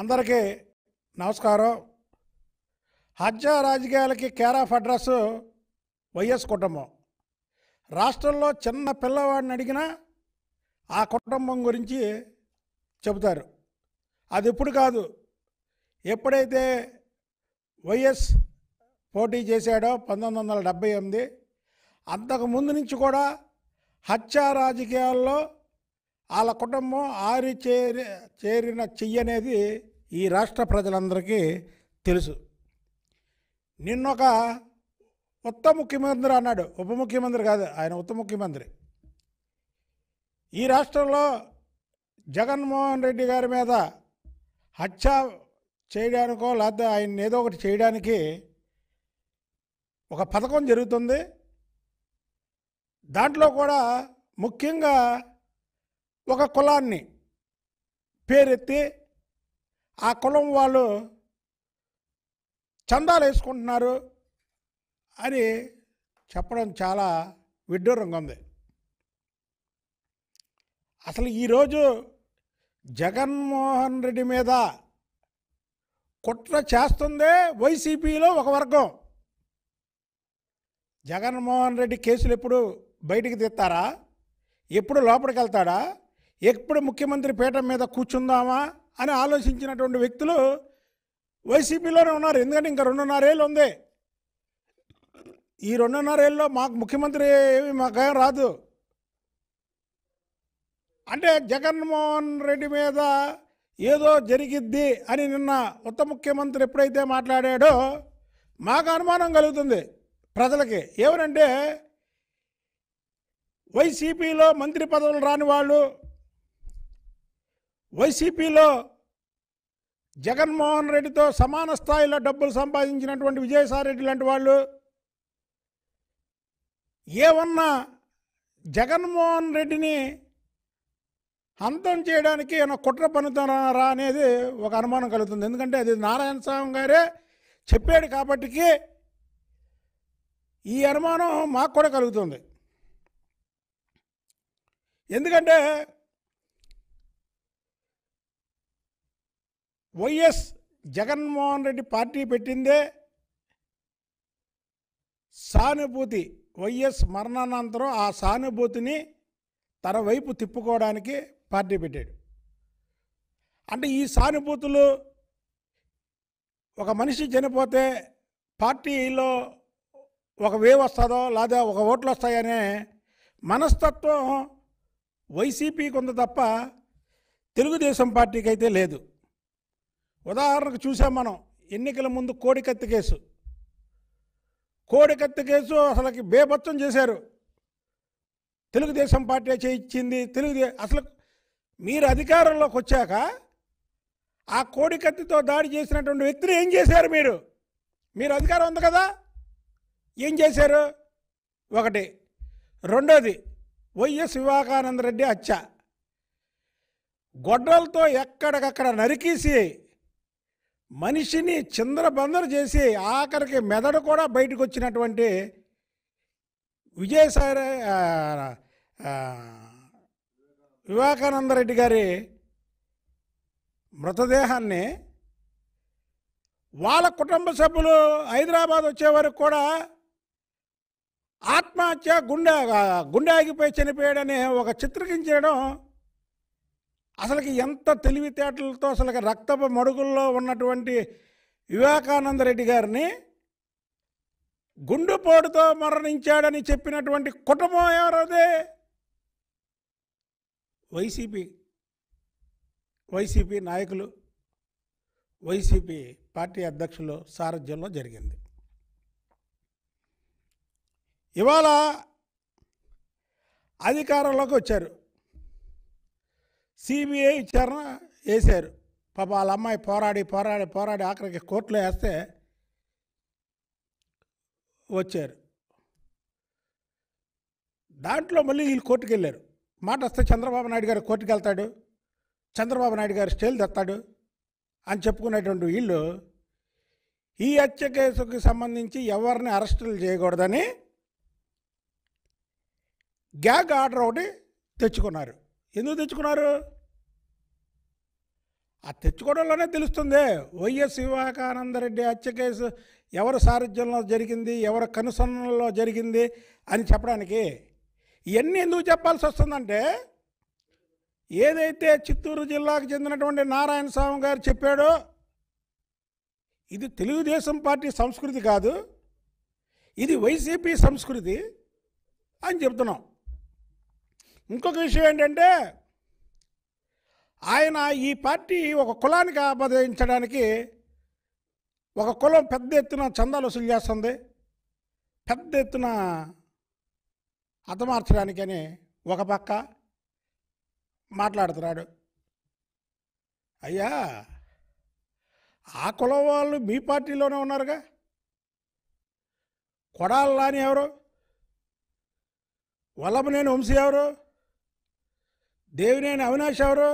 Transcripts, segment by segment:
అందరికీ నమస్కారం హజ్జ రాజకీయాలకి కేర్ ఆఫ్ అడ్రస్ వైఎస్ కుటుంబం రాష్ట్రంలో చిన్న పిల్లవాడిని అడిగినా ఆ కుటుంబం గురించి చెబుతారు అది ఇప్పుడు కాదు ఎప్పుడైతే వైఎస్ పోటీ చేశాడో పంతొమ్మిది వందల డెబ్భై ఎనిమిది అంతకుముందు నుంచి కూడా హత్యా రాజకీయాల్లో వాళ్ళ కుటుంబం ఆరి చేరి చేరిన చెయ్యి అనేది ఈ రాష్ట్ర ప్రజలందరికీ తెలుసు నిన్నొక ఉత్తమ ముఖ్యమంత్రి అన్నాడు ఉప ముఖ్యమంత్రి కాదు ఆయన ఉత్తమ ముఖ్యమంత్రి ఈ రాష్ట్రంలో జగన్మోహన్ రెడ్డి గారి మీద హత్య చేయడానికో లేకపోతే ఆయన ఏదో ఒకటి చేయడానికి ఒక పథకం జరుగుతుంది దాంట్లో కూడా ముఖ్యంగా ఒక కులాన్ని పేరెత్తి ఆ కులం వాళ్ళు చందాలు వేసుకుంటున్నారు అని చెప్పడం చాలా విడ్డూరంగా ఉంది అసలు ఈరోజు జగన్మోహన్ రెడ్డి మీద కుట్ర చేస్తుందే వైసీపీలో ఒక వర్గం జగన్మోహన్ రెడ్డి కేసులు ఎప్పుడు బయటికి తీస్తారా ఎప్పుడు లోపలికి వెళ్తాడా ఎప్పుడు ముఖ్యమంత్రి పీఠం మీద కూర్చుందామా అని ఆలోచించినటువంటి వ్యక్తులు వైసీపీలోనే ఉన్నారు ఎందుకంటే ఇంకా రెండున్నరేళ్ళు ఉంది ఈ రెండున్నరేళ్ళలో మాకు ముఖ్యమంత్రి ఏమి మాకేం రాదు అంటే జగన్మోహన్ రెడ్డి మీద ఏదో జరిగిద్ది అని నిన్న ఉత్త ముఖ్యమంత్రి ఎప్పుడైతే మాట్లాడాడో మాకు అనుమానం కలుగుతుంది ప్రజలకి ఏమనంటే వైసీపీలో మంత్రి పదవులు రాని వాళ్ళు వైసీపీలో జగన్మోహన్ రెడ్డితో సమాన స్థాయిలో డబ్బులు సంపాదించినటువంటి విజయసాయిరెడ్డి లాంటి వాళ్ళు ఏమన్నా జగన్మోహన్ రెడ్డిని అంతం చేయడానికి ఏమైనా కుట్ర పనుతున్నారా అనేది ఒక అనుమానం కలుగుతుంది ఎందుకంటే అది నారాయణ స్వామి గారే చెప్పాడు కాబట్టికి ఈ అనుమానం మాకు కూడా కలుగుతుంది ఎందుకంటే వైఎస్ జగన్మోహన్ రెడ్డి పార్టీ పెట్టిందే సానుభూతి వైఎస్ మరణానంతరం ఆ సానుభూతిని తన వైపు తిప్పుకోవడానికి పార్టీ పెట్టాడు అంటే ఈ సానుభూతులు ఒక మనిషి చనిపోతే పార్టీలో ఒక వేవ్ వస్తుందో లేదా ఒక ఓట్లు వస్తాయనే మనస్తత్వం వైసీపీకి ఉంది తప్ప తెలుగుదేశం పార్టీకి అయితే లేదు ఉదాహరణకు చూసాం మనం ఎన్నికల ముందు కోడికత్తి కేసు కోడికత్తి కేసు అసలుకి బేభత్వం చేశారు తెలుగుదేశం పార్టీ చేయించింది తెలుగుదే అసలు మీరు అధికారంలోకి వచ్చాక ఆ కోడికత్తితో దాడి చేసినటువంటి వ్యక్తిని ఏం చేశారు మీరు మీరు అధికారం ఉంది కదా ఏం చేశారు ఒకటి రెండోది వైఎస్ వివేకానంద రెడ్డి హత్య గొడ్రలతో ఎక్కడికక్కడ నరికేసి మనిషిని చిందరబందరు చేసి ఆఖరికి మెదడు కూడా బయటకు వచ్చినటువంటి విజయసాయి వివేకానందరెడ్డి గారి మృతదేహాన్ని వాళ్ళ కుటుంబ సభ్యులు హైదరాబాద్ వచ్చే వరకు కూడా ఆత్మహత్య గుండె గుండె ఆగిపోయి చనిపోయాడని ఒక చిత్రకించడం అసలుకి ఎంత తెలివితేటలతో అసలు రక్తపు మడుగుల్లో ఉన్నటువంటి వివేకానంద రెడ్డి గారిని గుండుపోటుతో మరణించాడని చెప్పినటువంటి కుటుంబం ఎవరదే వైసీపీ వైసీపీ నాయకులు వైసీపీ పార్టీ అధ్యక్షులు సారథ్యంలో జరిగింది ఇవాళ అధికారంలోకి వచ్చారు సిబిఐ విచారణ వేశారు పాప వాళ్ళ అమ్మాయి పోరాడి పోరాడి పోరాడి ఆఖరికి కోర్టులో వేస్తే వచ్చారు దాంట్లో మళ్ళీ వీళ్ళు కోర్టుకు వెళ్ళారు మాట వస్తే చంద్రబాబు నాయుడు గారు కోర్టుకు వెళ్తాడు చంద్రబాబు నాయుడు గారు స్టేలు తెస్తాడు అని చెప్పుకునేటువంటి వీళ్ళు ఈ హత్య కేసుకి సంబంధించి ఎవరిని అరెస్టులు చేయకూడదని గ్యాగ్ ఆర్డర్ ఒకటి తెచ్చుకున్నారు ఎందుకు తెచ్చుకున్నారు ఆ తెచ్చుకోవడంలోనే తెలుస్తుంది వైఎస్ వివేకానందరెడ్డి హత్య కేసు ఎవరి సారథ్యంలో జరిగింది ఎవరి కనుసన్నలో జరిగింది అని చెప్పడానికి ఇవన్నీ ఎందుకు చెప్పాల్సి వస్తుందంటే ఏదైతే చిత్తూరు జిల్లాకు చెందినటువంటి నారాయణ స్వామి గారు చెప్పాడో ఇది తెలుగుదేశం పార్టీ సంస్కృతి కాదు ఇది వైసీపీ సంస్కృతి అని చెప్తున్నాం ఇంకొక విషయం ఏంటంటే ఆయన ఈ పార్టీ ఒక కులానికి ఆపదించడానికి ఒక కులం పెద్ద ఎత్తున చందాలు వసూలు చేస్తుంది పెద్ద ఎత్తున అతమార్చడానికని ఒక పక్క మాట్లాడుతున్నాడు అయ్యా ఆ కులం వాళ్ళు మీ పార్టీలోనే ఉన్నారుగా కొడాలని ఎవరు వల్లభనేని వంశీ ఎవరు దేవినేని అవినాష్ ఎవరు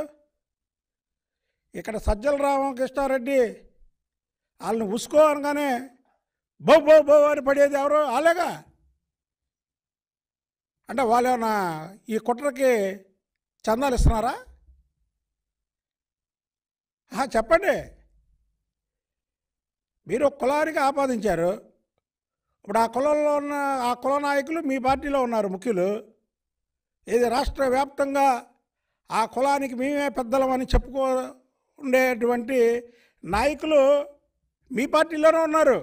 ఇక్కడ సజ్జల రామకృష్ణారెడ్డి వాళ్ళని ఉసుకో అనగానే బో బో బో అని పడేది ఎవరు వాళ్ళేగా అంటే ఏమన్నా ఈ కుట్రకి చందాలు ఇస్తున్నారా చెప్పండి మీరు కులానికి ఆపాదించారు ఇప్పుడు ఆ కులంలో ఉన్న ఆ కుల నాయకులు మీ పార్టీలో ఉన్నారు ముఖ్యులు ఇది రాష్ట్ర వ్యాప్తంగా ఆ కులానికి మేమే పెద్దలం అని చెప్పుకో ఉండేటువంటి నాయకులు మీ పార్టీలోనే ఉన్నారు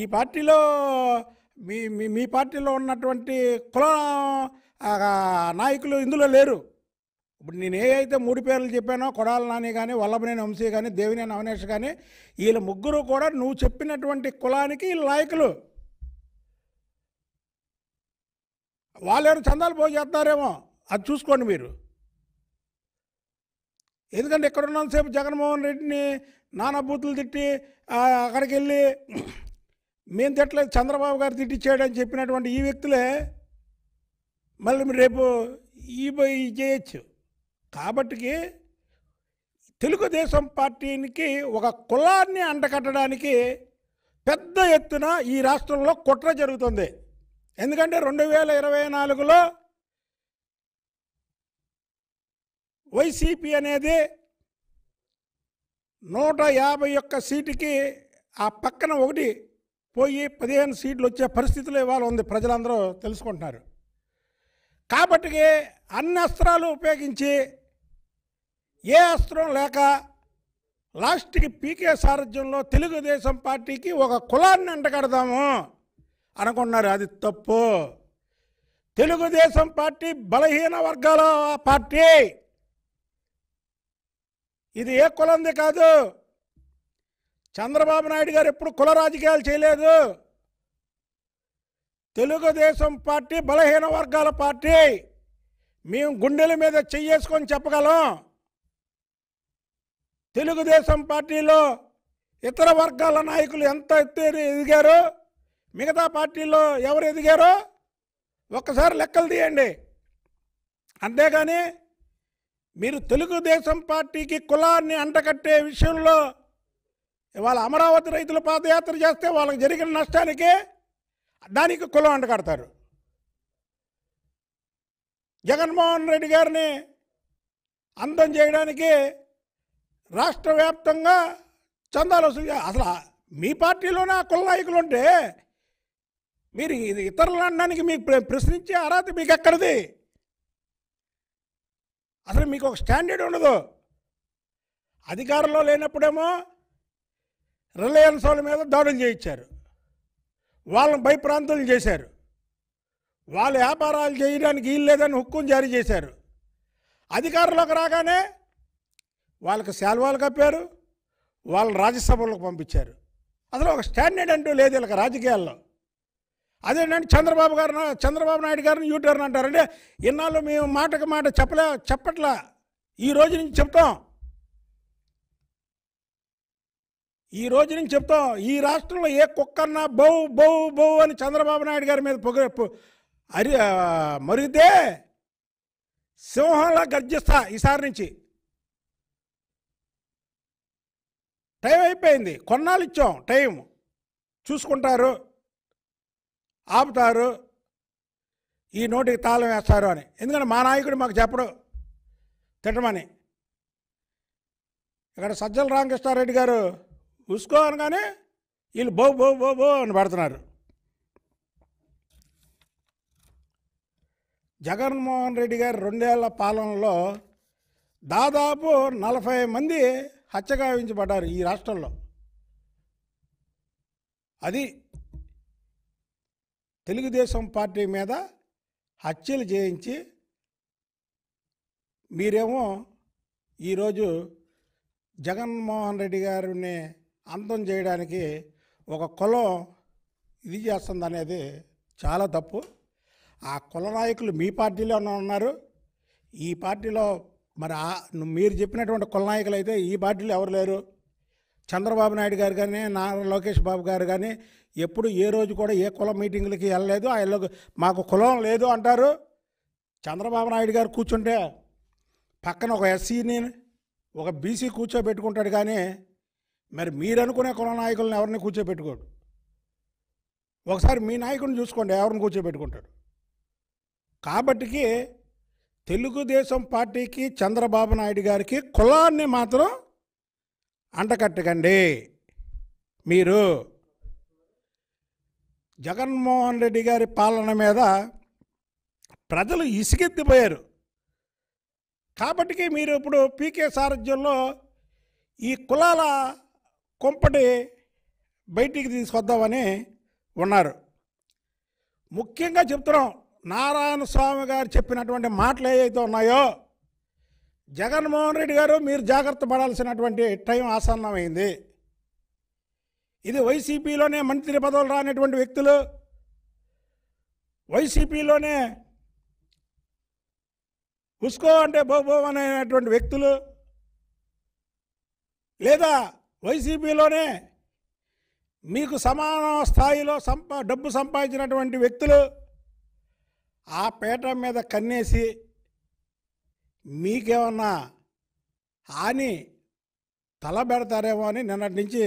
ఈ పార్టీలో మీ మీ పార్టీలో ఉన్నటువంటి కుల నాయకులు ఇందులో లేరు ఇప్పుడు నేను ఏ అయితే మూడు పేర్లు చెప్పానో కొడాల నాని కానీ వల్లభనేని వంశీ కానీ దేవినేని అవినేష్ కానీ వీళ్ళ ముగ్గురు కూడా నువ్వు చెప్పినటువంటి కులానికి వీళ్ళ నాయకులు వాళ్ళేమో చందాలు పోయి చేస్తారేమో అది చూసుకోండి మీరు ఎందుకంటే ఇక్కడ ఉన్నంతసేపు జగన్మోహన్ రెడ్డిని నానా బూతులు తిట్టి అక్కడికి వెళ్ళి మేము తిట్టలేదు చంద్రబాబు గారు అని చెప్పినటువంటి ఈ వ్యక్తులే మళ్ళీ రేపు ఈ చేయొచ్చు కాబట్టి తెలుగుదేశం పార్టీకి ఒక కులాన్ని అంటకట్టడానికి పెద్ద ఎత్తున ఈ రాష్ట్రంలో కుట్ర జరుగుతుంది ఎందుకంటే రెండు వేల ఇరవై నాలుగులో వైసీపీ అనేది నూట యాభై ఒక్క సీటుకి ఆ పక్కన ఒకటి పోయి పదిహేను సీట్లు వచ్చే పరిస్థితిలో ఇవాళ ఉంది ప్రజలందరూ తెలుసుకుంటున్నారు కాబట్టి అన్ని అస్త్రాలు ఉపయోగించి ఏ అస్త్రం లేక లాస్ట్కి పీకే సారథ్యంలో తెలుగుదేశం పార్టీకి ఒక కులాన్ని అంటగడదాము అనుకున్నారు అది తప్పు తెలుగుదేశం పార్టీ బలహీన వర్గాల పార్టీ ఇది ఏ కులంది కాదు చంద్రబాబు నాయుడు గారు ఎప్పుడు కుల రాజకీయాలు చేయలేదు తెలుగుదేశం పార్టీ బలహీన వర్గాల పార్టీ మేము గుండెల మీద చెయ్యేసుకొని చెప్పగలం తెలుగుదేశం పార్టీలో ఇతర వర్గాల నాయకులు ఎంత ఎత్తు ఎదిగారు మిగతా పార్టీలో ఎవరు ఎదిగారో ఒక్కసారి లెక్కలు తీయండి అంతేగాని మీరు తెలుగుదేశం పార్టీకి కులాన్ని అంటకట్టే విషయంలో ఇవాళ అమరావతి రైతులు పాదయాత్ర చేస్తే వాళ్ళకి జరిగిన నష్టానికి దానికి కులం అంటకడతారు జగన్మోహన్ రెడ్డి గారిని అందం చేయడానికి రాష్ట్ర వ్యాప్తంగా చందాలు వసూలు అసలు మీ పార్టీలోనే ఆ కుల నాయకులు ఉంటే మీరు ఇది ఇతరులు అనడానికి మీకు ప్రశ్నించే అర్హత మీకు ఎక్కడిది అసలు మీకు ఒక స్టాండర్డ్ ఉండదు అధికారంలో లేనప్పుడేమో రిలయన్స్ వాళ్ళ మీద దాడులు చేయించారు వాళ్ళని భయప్రాంతులు చేశారు వాళ్ళ వ్యాపారాలు చేయడానికి వీలు లేదని హుక్కుం జారీ చేశారు అధికారంలోకి రాగానే వాళ్ళకి శాల్వాలు కప్పారు వాళ్ళని రాజ్యసభలకు పంపించారు అసలు ఒక స్టాండర్డ్ అంటూ లేదు వీళ్ళకి రాజకీయాల్లో అదేంటంటే చంద్రబాబు గారు చంద్రబాబు నాయుడు గారిని యూటర్న్ అంటారంటే ఇన్నాళ్ళు మేము మాటకు మాట చెప్పలే చెప్పట్లా ఈ రోజు నుంచి చెప్తాం ఈ రోజు నుంచి చెప్తాం ఈ రాష్ట్రంలో ఏ కుక్కన్నా బౌ బౌ బౌ అని చంద్రబాబు నాయుడు గారి మీద పొగ అరి మరిగితే సింహంలా గర్జిస్తా ఈసారి నుంచి టైం అయిపోయింది కొన్నాళ్ళు ఇచ్చాం టైం చూసుకుంటారు ఆపుతారు ఈ నోటికి తాళం వేస్తారు అని ఎందుకంటే మా నాయకుడు మాకు చెప్పడు తిట్టమని ఇక్కడ సజ్జల రామకృష్ణారెడ్డి గారు ఉసుకో అనగానే వీళ్ళు బో బో బో బో అని పడుతున్నారు జగన్మోహన్ రెడ్డి గారు రెండేళ్ల పాలనలో దాదాపు నలభై మంది హత్యగావించబడ్డారు ఈ రాష్ట్రంలో అది తెలుగుదేశం పార్టీ మీద హత్యలు చేయించి మీరేమో ఈరోజు జగన్మోహన్ రెడ్డి గారిని అంతం చేయడానికి ఒక కులం ఇది చేస్తుంది అనేది చాలా తప్పు ఆ కుల నాయకులు మీ పార్టీలో ఉన్నారు ఈ పార్టీలో మరి మీరు చెప్పినటువంటి కుల నాయకులు అయితే ఈ పార్టీలో ఎవరు లేరు చంద్రబాబు నాయుడు గారు కానీ నారా లోకేష్ బాబు గారు కానీ ఎప్పుడు ఏ రోజు కూడా ఏ కులం మీటింగ్లకి వెళ్ళలేదు ఆయన మాకు కులం లేదు అంటారు చంద్రబాబు నాయుడు గారు కూర్చుంటే పక్కన ఒక ఎస్సీని ఒక బీసీ కూర్చోబెట్టుకుంటాడు కానీ మరి మీరు అనుకునే కుల నాయకులను ఎవరిని కూర్చోబెట్టుకోడు ఒకసారి మీ నాయకుడిని చూసుకోండి ఎవరిని కూర్చోబెట్టుకుంటాడు కాబట్టికి తెలుగుదేశం పార్టీకి చంద్రబాబు నాయుడు గారికి కులాన్ని మాత్రం అంటకట్టకండి మీరు జగన్మోహన్ రెడ్డి గారి పాలన మీద ప్రజలు ఇసుకెత్తిపోయారు కాబట్టి మీరు ఇప్పుడు పీకే సారథ్యంలో ఈ కులాల కొంపటి బయటికి తీసుకొద్దామని ఉన్నారు ముఖ్యంగా చెప్తున్నాం నారాయణ స్వామి గారు చెప్పినటువంటి మాటలు ఏవైతే ఉన్నాయో జగన్మోహన్ రెడ్డి గారు మీరు జాగ్రత్త పడాల్సినటువంటి టైం ఆసన్నమైంది ఇది వైసీపీలోనే మంత్రి పదవులు రానటువంటి వ్యక్తులు వైసీపీలోనే ఉస్కో అంటే బోబో అనేటువంటి వ్యక్తులు లేదా వైసీపీలోనే మీకు సమాన స్థాయిలో సంపా డబ్బు సంపాదించినటువంటి వ్యక్తులు ఆ పేట మీద కన్నేసి మీకేమన్నా హాని తలబెడతారేమో అని నిన్నటి నుంచి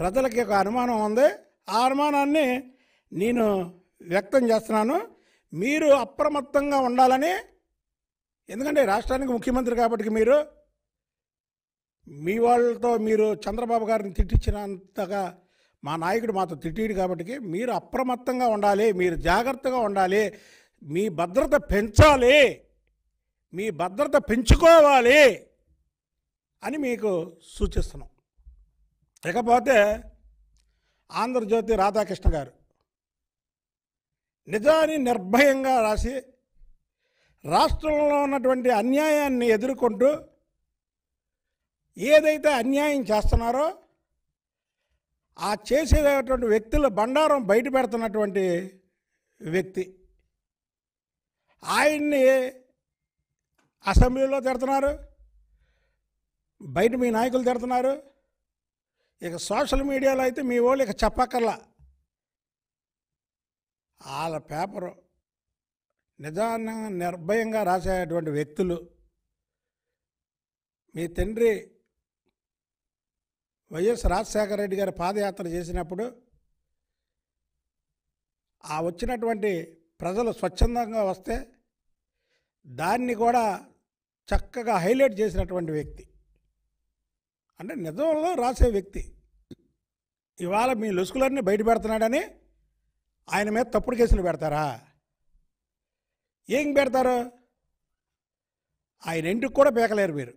ప్రజలకి ఒక అనుమానం ఉంది ఆ అనుమానాన్ని నేను వ్యక్తం చేస్తున్నాను మీరు అప్రమత్తంగా ఉండాలని ఎందుకంటే రాష్ట్రానికి ముఖ్యమంత్రి కాబట్టి మీరు మీ వాళ్ళతో మీరు చంద్రబాబు గారిని తిట్టించినంతగా మా నాయకుడు మాతో తిట్టిడు కాబట్టి మీరు అప్రమత్తంగా ఉండాలి మీరు జాగ్రత్తగా ఉండాలి మీ భద్రత పెంచాలి మీ భద్రత పెంచుకోవాలి అని మీకు సూచిస్తున్నాం ఇకపోతే ఆంధ్రజ్యోతి రాధాకృష్ణ గారు నిజాన్ని నిర్భయంగా రాసి రాష్ట్రంలో ఉన్నటువంటి అన్యాయాన్ని ఎదుర్కొంటూ ఏదైతే అన్యాయం చేస్తున్నారో ఆ చేసేటటువంటి వ్యక్తుల బండారం బయట పెడుతున్నటువంటి వ్యక్తి ఆయన్ని అసెంబ్లీలో తిడుతున్నారు బయట మీ నాయకులు తిడుతున్నారు ఇక సోషల్ మీడియాలో అయితే మీ వాళ్ళు ఇక చెప్పక్కర్లా వాళ్ళ పేపరు నిదానంగా నిర్భయంగా రాసేటువంటి వ్యక్తులు మీ తండ్రి వైఎస్ రాజశేఖర రెడ్డి గారి పాదయాత్ర చేసినప్పుడు ఆ వచ్చినటువంటి ప్రజలు స్వచ్ఛందంగా వస్తే దాన్ని కూడా చక్కగా హైలైట్ చేసినటువంటి వ్యక్తి అంటే నిజంలో రాసే వ్యక్తి ఇవాళ మీ లొసుకులన్నీ బయట పెడుతున్నాడని ఆయన మీద తప్పుడు కేసులు పెడతారా ఏం పెడతారు ఆయన ఇంటికి కూడా పీకలేరు మీరు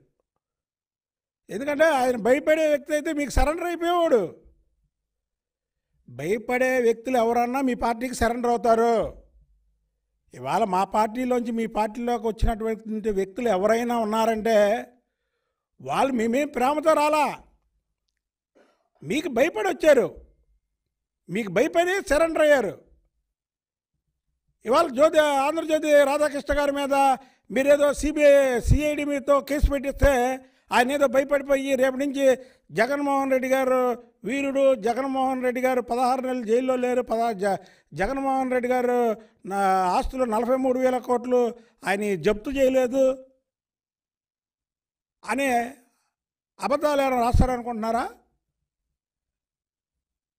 ఎందుకంటే ఆయన భయపడే వ్యక్తి అయితే మీకు సరెండర్ అయిపోయేవాడు భయపడే వ్యక్తులు ఎవరన్నా మీ పార్టీకి సరెండర్ అవుతారు ఇవాళ మా పార్టీలోంచి మీ పార్టీలోకి వచ్చినటువంటి వ్యక్తులు ఎవరైనా ఉన్నారంటే వాళ్ళు మేమేం ప్రేమతో రాలా మీకు భయపడి వచ్చారు మీకు భయపడి సరెండర్ అయ్యారు ఇవాళ జ్యోతి ఆంధ్రజ్యోతి రాధాకృష్ణ గారి మీద మీరేదో సిబిఐ సిఐడి మీతో కేసు పెట్టిస్తే ఆయన ఏదో భయపడిపోయి రేపు నుంచి జగన్మోహన్ రెడ్డి గారు వీరుడు జగన్మోహన్ రెడ్డి గారు పదహారు నెలలు జైల్లో లేరు పద జగన్మోహన్ రెడ్డి గారు ఆస్తులు నలభై మూడు వేల కోట్లు ఆయన జప్తు చేయలేదు అనే అబద్ధాలు ఏమైనా రాస్తారనుకుంటున్నారా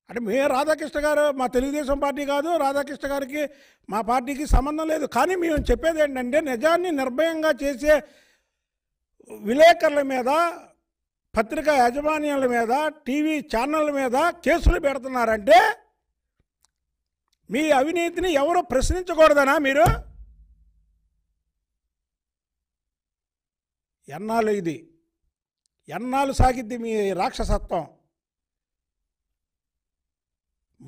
అంటే మే రాధాకృష్ణ గారు మా తెలుగుదేశం పార్టీ కాదు రాధాకృష్ణ గారికి మా పార్టీకి సంబంధం లేదు కానీ మేము చెప్పేది ఏంటంటే నిజాన్ని నిర్భయంగా చేసే విలేకరుల మీద పత్రికా యాజమాన్యాల మీద టీవీ ఛానళ్ళ మీద కేసులు పెడుతున్నారంటే మీ అవినీతిని ఎవరు ప్రశ్నించకూడదనా మీరు ఎన్నాళ్ళు ఇది ఎన్నాళ్ళు సాగిద్ది మీ రాక్షసత్వం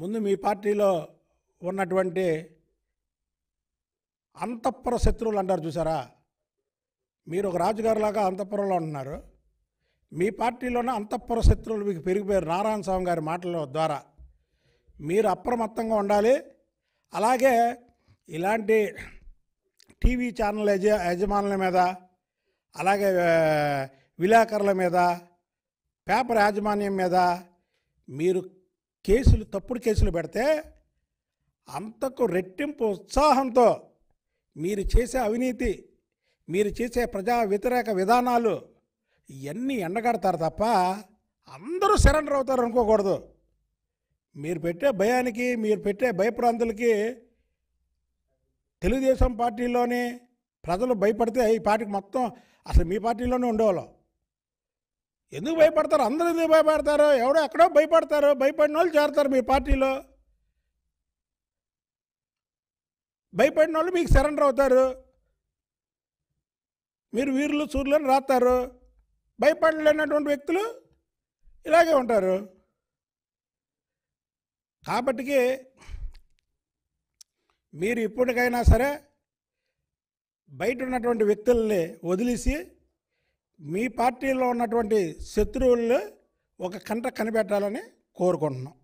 ముందు మీ పార్టీలో ఉన్నటువంటి అంతఃపుర శత్రువులు అంటారు చూసారా మీరు ఒక రాజుగారులాగా అంతఃపురంలో ఉన్నారు మీ పార్టీలోనే అంతఃపుర శత్రువులు మీకు పెరిగిపోయారు నారాయణ స్వామి గారి మాటల ద్వారా మీరు అప్రమత్తంగా ఉండాలి అలాగే ఇలాంటి టీవీ ఛానల్ యజ యజమానుల మీద అలాగే విలేకరుల మీద పేపర్ యాజమాన్యం మీద మీరు కేసులు తప్పుడు కేసులు పెడితే అంతకు రెట్టింపు ఉత్సాహంతో మీరు చేసే అవినీతి మీరు చేసే ప్రజా వ్యతిరేక విధానాలు ఇవన్నీ ఎండగడతారు తప్ప అందరూ సరెండర్ అవుతారు అనుకోకూడదు మీరు పెట్టే భయానికి మీరు పెట్టే భయప్రాంతులకి తెలుగుదేశం పార్టీలోని ప్రజలు భయపడితే ఈ పార్టీకి మొత్తం అసలు మీ పార్టీలోనే ఉండేవాళ్ళం ఎందుకు భయపడతారు అందరూ ఎందుకు భయపడతారు ఎవడో ఎక్కడో భయపడతారు భయపడిన వాళ్ళు చేరతారు మీ పార్టీలో భయపడిన వాళ్ళు మీకు సరెండర్ అవుతారు మీరు వీరులు సూర్యులను రాస్తారు భయపడలేనటువంటి వ్యక్తులు ఇలాగే ఉంటారు కాబట్టికి మీరు ఇప్పటికైనా సరే బయట ఉన్నటువంటి వ్యక్తుల్ని వదిలేసి మీ పార్టీలో ఉన్నటువంటి శత్రువుల్లో ఒక కంట కనిపెట్టాలని కోరుకుంటున్నాం